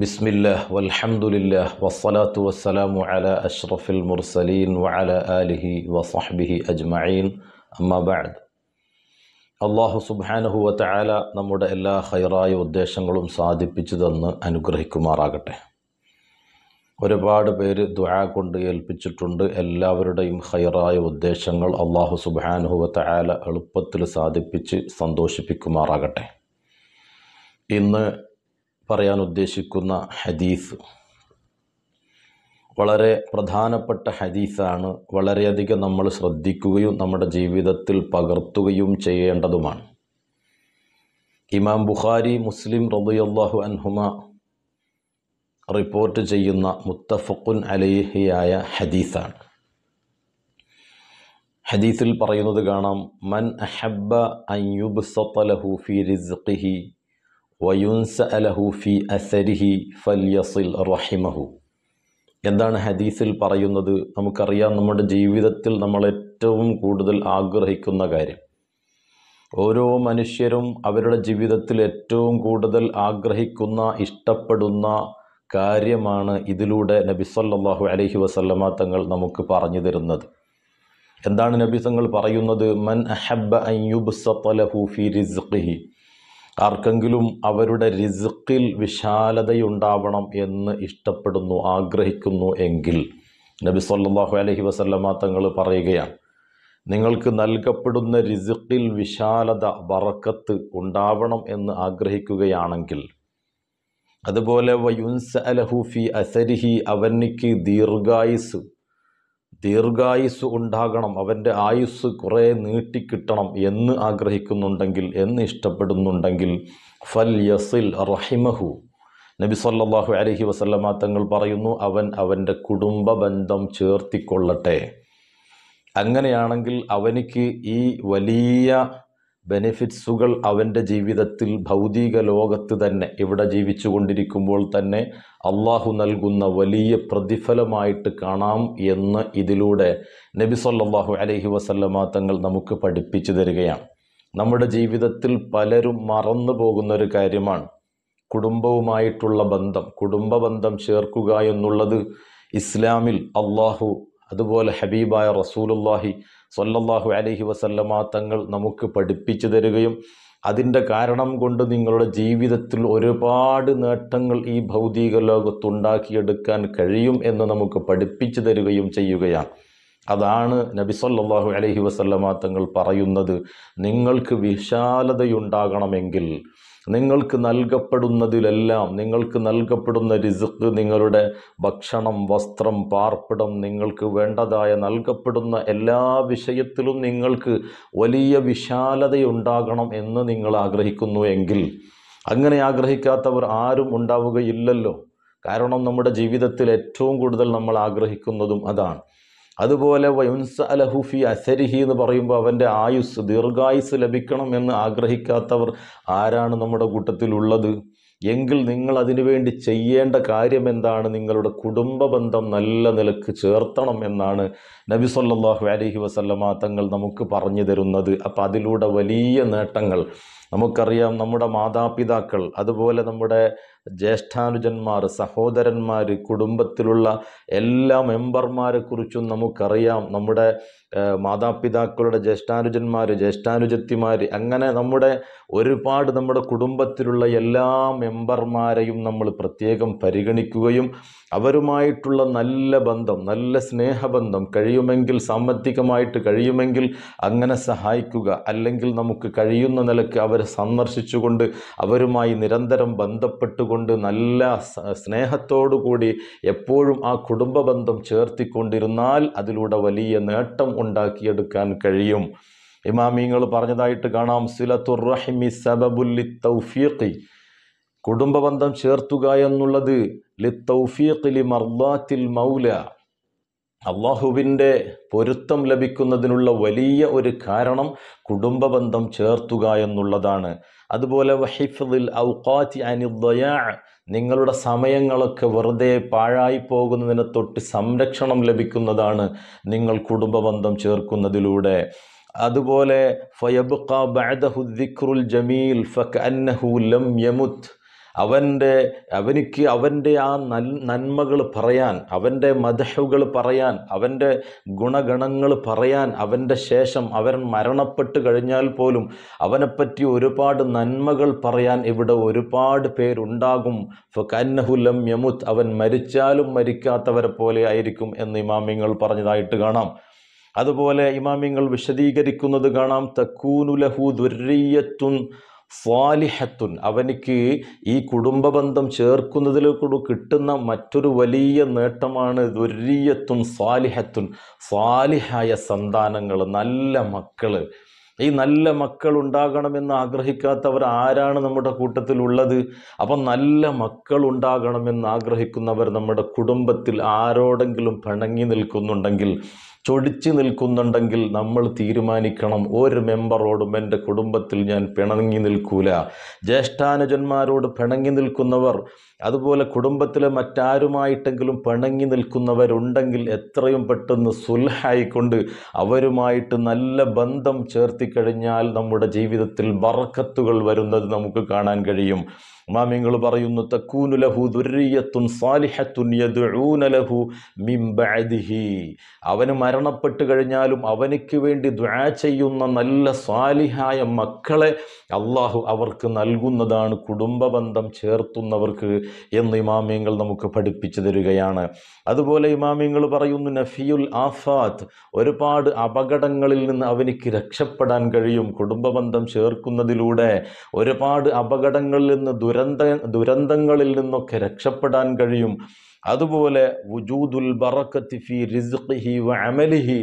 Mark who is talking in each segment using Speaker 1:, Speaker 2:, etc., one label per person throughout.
Speaker 1: ബിസ്മില്ലാ വൽഹമുല്ല വസ്സലാത്തു വസ്സലാമു അല അഷ്റഫുൽ മുർസലീൻ വഅല ആലിഹി വസഹ്ബിഹി അജ്മഈൻ അമ്മബാദ് അള്ളാഹു സുബാനഹു വത്തആല നമ്മുടെ എല്ലാ ഹൈറായ ഉദ്ദേശങ്ങളും സാധിപ്പിച്ചു തന്ന് അനുഗ്രഹിക്കുമാറാകട്ടെ ഒരുപാട് പേര് ദുആ കൊണ്ട് ഏൽപ്പിച്ചിട്ടുണ്ട് എല്ലാവരുടെയും ഹൈറായ ഉദ്ദേശങ്ങൾ അള്ളാഹു സുബാനഹു വത്തആല എളുപ്പത്തിൽ സാധിപ്പിച്ച് സന്തോഷിപ്പിക്കുമാറാകട്ടെ ഇന്ന് പറയാൻ ഉദ്ദേശിക്കുന്ന ഹദീസ് വളരെ പ്രധാനപ്പെട്ട ഹദീസാണ് വളരെയധികം നമ്മൾ ശ്രദ്ധിക്കുകയും നമ്മുടെ ജീവിതത്തിൽ പകർത്തുകയും ചെയ്യേണ്ടതുമാണ് ഇമാം ബുഖാരി മുസ്ലിം റബുയല്ലാഹു അൻഹുമ റിപ്പോർട്ട് ചെയ്യുന്ന മുത്തഫഖുൻ അലൈഹിയായ ഹദീസാണ് ഹദീസിൽ പറയുന്നത് കാണാം മൻ അഹബ്ബ അയ്യൂബ് യുബ്സത്തലഹു ഫി റിസ്ഖിഹി റഹിമഹു എന്താണ് ഹദീസിൽ പറയുന്നത് നമുക്കറിയാം നമ്മുടെ ജീവിതത്തിൽ നമ്മൾ ഏറ്റവും കൂടുതൽ ആഗ്രഹിക്കുന്ന കാര്യം ഓരോ മനുഷ്യരും അവരുടെ ജീവിതത്തിൽ ഏറ്റവും കൂടുതൽ ആഗ്രഹിക്കുന്ന ഇഷ്ടപ്പെടുന്ന കാര്യമാണ് ഇതിലൂടെ നബി സല്ലാഹു അലഹി വസല്ലമ തങ്ങൾ നമുക്ക് പറഞ്ഞു തരുന്നത് എന്താണ് നബി തങ്ങൾ പറയുന്നത് മൻ അഹബ്ബ അൻ യുബ്സത്തലഹു ഫി റിസ്ഖിഹി ആർക്കെങ്കിലും അവരുടെ റിസുക്കിൽ വിശാലതയുണ്ടാവണം എന്ന് ഇഷ്ടപ്പെടുന്നു ആഗ്രഹിക്കുന്നു എങ്കിൽ നബി സല്ലാഹു അലഹി വസല്ലമ തങ്ങൾ പറയുകയാണ് നിങ്ങൾക്ക് നൽകപ്പെടുന്ന റിസുക്കിൽ വിശാലത വറക്കത്ത് ഉണ്ടാവണം എന്ന് ആഗ്രഹിക്കുകയാണെങ്കിൽ അതുപോലെ വയുൻസ് അലഹുഫി അസരിഹി അവനിക്ക് ദീർഘായുസ് ദീർഘായുസ് ഉണ്ടാകണം അവൻ്റെ ആയുസ് കുറേ നീട്ടിക്കിട്ടണം എന്ന് ആഗ്രഹിക്കുന്നുണ്ടെങ്കിൽ എന്ന് ഇഷ്ടപ്പെടുന്നുണ്ടെങ്കിൽ ഫൽ യസിൽ റഹിമഹു നബി സല്ലാഹു അലഹി വസല്ലമ തങ്ങൾ പറയുന്നു അവൻ അവൻ്റെ കുടുംബ ബന്ധം ചേർത്തിക്കൊള്ളട്ടെ അങ്ങനെയാണെങ്കിൽ അവനിക്ക് ഈ വലിയ ബെനിഫിറ്റ്സുകൾ അവൻ്റെ ജീവിതത്തിൽ ഭൗതിക ലോകത്ത് തന്നെ ഇവിടെ ജീവിച്ചു കൊണ്ടിരിക്കുമ്പോൾ തന്നെ അള്ളാഹു നൽകുന്ന വലിയ പ്രതിഫലമായിട്ട് കാണാം എന്ന് ഇതിലൂടെ നബി സല്ലാഹു അലഹി വസല്ലമ തങ്ങൾ നമുക്ക് പഠിപ്പിച്ചു തരികയാണ് നമ്മുടെ ജീവിതത്തിൽ പലരും മറന്നു പോകുന്ന ഒരു കാര്യമാണ് കുടുംബവുമായിട്ടുള്ള ബന്ധം കുടുംബ ബന്ധം ചേർക്കുക എന്നുള്ളത് ഇസ്ലാമിൽ അള്ളാഹു അതുപോലെ ഹബീബായ റസൂലുല്ലാഹി സൊല്ലാഹു അലഹി വസല്ലമ തങ്ങൾ നമുക്ക് പഠിപ്പിച്ചു തരികയും അതിൻ്റെ കാരണം കൊണ്ട് നിങ്ങളുടെ ജീവിതത്തിൽ ഒരുപാട് നേട്ടങ്ങൾ ഈ ഭൗതിക ലോകത്തുണ്ടാക്കിയെടുക്കാൻ കഴിയും എന്ന് നമുക്ക് പഠിപ്പിച്ചു തരികയും ചെയ്യുകയാണ് അതാണ് നബി സല്ലാഹു അലഹി വസല്ലമ തങ്ങൾ പറയുന്നത് നിങ്ങൾക്ക് വിശാലതയുണ്ടാകണമെങ്കിൽ നിങ്ങൾക്ക് നൽകപ്പെടുന്നതിലെല്ലാം നിങ്ങൾക്ക് നൽകപ്പെടുന്ന രിസുക്ക് നിങ്ങളുടെ ഭക്ഷണം വസ്ത്രം പാർപ്പിടം നിങ്ങൾക്ക് വേണ്ടതായ നൽകപ്പെടുന്ന എല്ലാ വിഷയത്തിലും നിങ്ങൾക്ക് വലിയ വിശാലതയുണ്ടാകണം എന്ന് നിങ്ങൾ ആഗ്രഹിക്കുന്നു എങ്കിൽ അങ്ങനെ ആഗ്രഹിക്കാത്തവർ ആരും ഉണ്ടാവുകയില്ലല്ലോ കാരണം നമ്മുടെ ജീവിതത്തിൽ ഏറ്റവും കൂടുതൽ നമ്മൾ ആഗ്രഹിക്കുന്നതും അതാണ് അതുപോലെ വയുൻസ അലഹുഫി അസരിഹി എന്ന് പറയുമ്പോൾ അവൻ്റെ ആയുസ് ദീർഘായുസ് ലഭിക്കണം എന്ന് ആഗ്രഹിക്കാത്തവർ ആരാണ് നമ്മുടെ കൂട്ടത്തിലുള്ളത് എങ്കിൽ നിങ്ങൾ അതിനുവേണ്ടി ചെയ്യേണ്ട കാര്യം എന്താണ് നിങ്ങളുടെ കുടുംബ ബന്ധം നല്ല നിലക്ക് ചേർത്തണം എന്നാണ് നബി സല്ലാഹു അലഹി വസല്ലമ തങ്ങൾ നമുക്ക് പറഞ്ഞു തരുന്നത് അപ്പം അതിലൂടെ വലിയ നേട്ടങ്ങൾ നമുക്കറിയാം നമ്മുടെ മാതാപിതാക്കൾ അതുപോലെ നമ്മുടെ ജ്യേഷ്ഠാനുജന്മാർ സഹോദരന്മാർ കുടുംബത്തിലുള്ള എല്ലാ മെമ്പർമാരെക്കുറിച്ചും നമുക്കറിയാം നമ്മുടെ മാതാപിതാക്കളുടെ ജ്യേഷ്ഠാനുജന്മാർ ജ്യേഷ്ഠാനുജത്തിമാർ അങ്ങനെ നമ്മുടെ ഒരുപാട് നമ്മുടെ കുടുംബത്തിലുള്ള എല്ലാ മെമ്പർമാരെയും നമ്മൾ പ്രത്യേകം പരിഗണിക്കുകയും അവരുമായിട്ടുള്ള നല്ല ബന്ധം നല്ല സ്നേഹബന്ധം കഴിയുമെങ്കിൽ സാമ്പത്തികമായിട്ട് കഴിയുമെങ്കിൽ അങ്ങനെ സഹായിക്കുക അല്ലെങ്കിൽ നമുക്ക് കഴിയുന്ന നിലക്ക് അവരെ സന്ദർശിച്ചുകൊണ്ട് അവരുമായി നിരന്തരം ബന്ധപ്പെട്ടുകൊണ്ട് നല്ല സ്നേഹത്തോടു കൂടി എപ്പോഴും ആ കുടുംബ ബന്ധം ചേർത്തിക്കൊണ്ടിരുന്നാൽ അതിലൂടെ വലിയ നേട്ടം ഉണ്ടാക്കിയെടുക്കാൻ കഴിയും ഇമാമിങ്ങൾ പറഞ്ഞതായിട്ട് കാണാം സിലത്തുറഹിമി സബബുല്ലി തൗഫീഖി കുടുംബബന്ധം ചേർത്തുക എന്നുള്ളത് ലി മർദാത്തിൽ മൗല അള്ളാഹുവിൻ്റെ പൊരുത്തം ലഭിക്കുന്നതിനുള്ള വലിയ ഒരു കാരണം കുടുംബബന്ധം ചേർത്തുക എന്നുള്ളതാണ് അതുപോലെ വഹിഫിൽ ഔഖാത്തി അനിദ്ദയാ നിങ്ങളുടെ സമയങ്ങളൊക്കെ വെറുതെ പാഴായി പോകുന്നതിനെ തൊട്ട് സംരക്ഷണം ലഭിക്കുന്നതാണ് നിങ്ങൾ കുടുംബബന്ധം ചേർക്കുന്നതിലൂടെ അതുപോലെ ഫയബുഖ ബഅദഹു ദിക്റുൽ ജമീൽ ഫകഅന്നഹു ലം യമുത്ത് അവൻ്റെ അവനിക്ക് അവൻ്റെ ആ നൻ നന്മകൾ പറയാൻ അവൻ്റെ മതഹുകൾ പറയാൻ അവൻ്റെ ഗുണഗണങ്ങൾ പറയാൻ അവൻ്റെ ശേഷം അവൻ മരണപ്പെട്ട് കഴിഞ്ഞാൽ പോലും അവനെപ്പറ്റി ഒരുപാട് നന്മകൾ പറയാൻ ഇവിടെ ഒരുപാട് പേരുണ്ടാകും കന്നഹുലം യമുത്ത് അവൻ മരിച്ചാലും മരിക്കാത്തവരെ പോലെ ആയിരിക്കും എന്ന് ഇമാമിങ്ങൾ പറഞ്ഞതായിട്ട് കാണാം അതുപോലെ ഇമാമിങ്ങൾ വിശദീകരിക്കുന്നത് കാണാം തക്കൂനുലഹു ദുരീയത്തും ഫാലിഹത്തുൻ അവനിക്ക് ഈ കുടുംബ ബന്ധം ചേർക്കുന്നതിൽ കൂടെ കിട്ടുന്ന മറ്റൊരു വലിയ നേട്ടമാണ് ദുരീയത്തും ഫാലിഹത്തുൻ ഫാലിഹായ സന്താനങ്ങൾ നല്ല മക്കൾ ഈ നല്ല മക്കൾ ഉണ്ടാകണമെന്ന് ആഗ്രഹിക്കാത്തവർ ആരാണ് നമ്മുടെ കൂട്ടത്തിലുള്ളത് അപ്പം നല്ല മക്കൾ ഉണ്ടാകണമെന്ന് ആഗ്രഹിക്കുന്നവർ നമ്മുടെ കുടുംബത്തിൽ ആരോടെങ്കിലും പിണങ്ങി നിൽക്കുന്നുണ്ടെങ്കിൽ ചൊടിച്ചു നിൽക്കുന്നുണ്ടെങ്കിൽ നമ്മൾ തീരുമാനിക്കണം ഒരു മെമ്പറോടും എൻ്റെ കുടുംബത്തിൽ ഞാൻ പിണങ്ങി നിൽക്കൂല ജ്യേഷ്ഠാനുജന്മാരോട് പിണങ്ങി നിൽക്കുന്നവർ അതുപോലെ കുടുംബത്തിലെ മറ്റാരുമായിട്ടെങ്കിലും പിണങ്ങി നിൽക്കുന്നവരുണ്ടെങ്കിൽ എത്രയും പെട്ടെന്ന് സുൽഹായിക്കൊണ്ട് അവരുമായിട്ട് നല്ല ബന്ധം ചേർത്തിക്കഴിഞ്ഞാൽ നമ്മുടെ ജീവിതത്തിൽ ബറക്കത്തുകൾ വരുന്നത് നമുക്ക് കാണാൻ കഴിയും മാമ്യങ്ങൾ പറയുന്നു തക്കൂനു ലഹു ദുര്യത്തുൻ സാലിഹത്തുൻ യദുഊന ലഹു മിംബഅദിഹി അവന് മരണപ്പെട്ട് കഴിഞ്ഞാലും അവനിക്ക് വേണ്ടി ദുആ ചെയ്യുന്ന നല്ല സാലിഹായ മക്കളെ അള്ളാഹു അവർക്ക് നൽകുന്നതാണ് കുടുംബ ബന്ധം ചേർത്തുന്നവർക്ക് എന്ന് ഇമാമ്യങ്ങൾ നമുക്ക് പഠിപ്പിച്ചു തരികയാണ് അതുപോലെ ഇമാമ്യങ്ങൾ പറയുന്നു നഫിയുൽ ആഫാത്ത് ഒരുപാട് അപകടങ്ങളിൽ നിന്ന് അവനിക്ക് രക്ഷപ്പെടാൻ കഴിയും കുടുംബ ബന്ധം ചേർക്കുന്നതിലൂടെ ഒരുപാട് അപകടങ്ങളിൽ നിന്ന് ദുരന്ത ദുരന്തങ്ങളിൽ നിന്നൊക്കെ രക്ഷപ്പെടാൻ കഴിയും അതുപോലെ വുജൂദുൽ ബറക്കത്തി ഫി റിസ്ഖിഹി അമലിഹി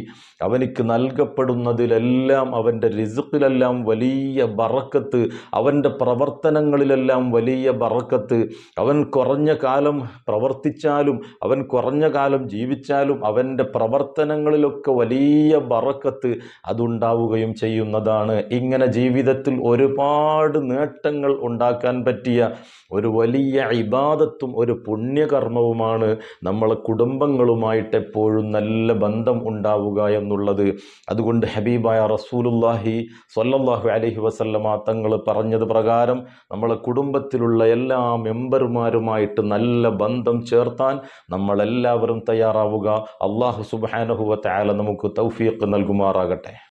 Speaker 1: അവനിക്ക് നൽകപ്പെടുന്നതിലെല്ലാം അവൻ്റെ റിസ്ഖിലെല്ലാം വലിയ ബറക്കത്ത് അവൻ്റെ പ്രവർത്തനങ്ങളിലെല്ലാം വലിയ ബറക്കത്ത് അവൻ കുറഞ്ഞ കാലം പ്രവർത്തിച്ചാലും അവൻ കുറഞ്ഞ കാലം ജീവിച്ചാലും അവൻ്റെ പ്രവർത്തനങ്ങളിലൊക്കെ വലിയ ബറക്കത്ത് അതുണ്ടാവുകയും ചെയ്യുന്നതാണ് ഇങ്ങനെ ജീവിതത്തിൽ ഒരുപാട് നേട്ടങ്ങൾ ഉണ്ടാക്കാൻ പറ്റിയ ഒരു വലിയ ഇബാദത്തും ഒരു പുണ്യകർമ്മവുമാണ് ആവശ്യമാണ് നമ്മൾ കുടുംബങ്ങളുമായിട്ട് എപ്പോഴും നല്ല ബന്ധം ഉണ്ടാവുക എന്നുള്ളത് അതുകൊണ്ട് ഹബീബായ റസൂലുല്ലാഹി സൊല്ലാഹു അലഹി വസല്ലമ തങ്ങൾ പറഞ്ഞത് പ്രകാരം നമ്മൾ കുടുംബത്തിലുള്ള എല്ലാ മെമ്പർമാരുമായിട്ട് നല്ല ബന്ധം ചേർത്താൻ നമ്മളെല്ലാവരും തയ്യാറാവുക അള്ളാഹു സുബാനഹുവ താല നമുക്ക് തൗഫീഖ് നൽകുമാറാകട്ടെ